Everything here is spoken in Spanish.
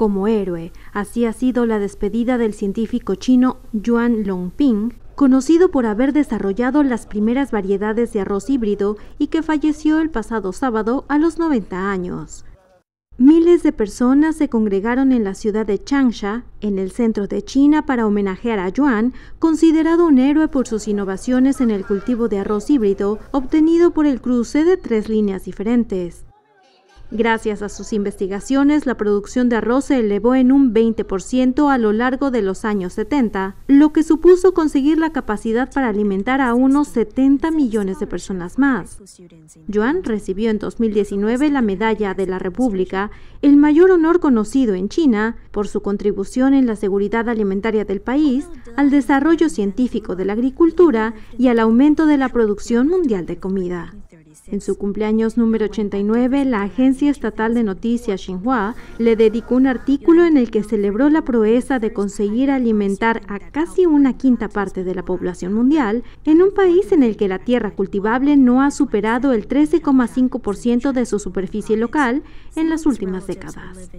como héroe. Así ha sido la despedida del científico chino Yuan Longping, conocido por haber desarrollado las primeras variedades de arroz híbrido y que falleció el pasado sábado a los 90 años. Miles de personas se congregaron en la ciudad de Changsha, en el centro de China, para homenajear a Yuan, considerado un héroe por sus innovaciones en el cultivo de arroz híbrido obtenido por el cruce de tres líneas diferentes. Gracias a sus investigaciones, la producción de arroz se elevó en un 20% a lo largo de los años 70, lo que supuso conseguir la capacidad para alimentar a unos 70 millones de personas más. Yuan recibió en 2019 la Medalla de la República, el mayor honor conocido en China, por su contribución en la seguridad alimentaria del país, al desarrollo científico de la agricultura y al aumento de la producción mundial de comida. En su cumpleaños número 89, la agencia estatal de noticias Xinhua le dedicó un artículo en el que celebró la proeza de conseguir alimentar a casi una quinta parte de la población mundial en un país en el que la tierra cultivable no ha superado el 13,5% de su superficie local en las últimas décadas.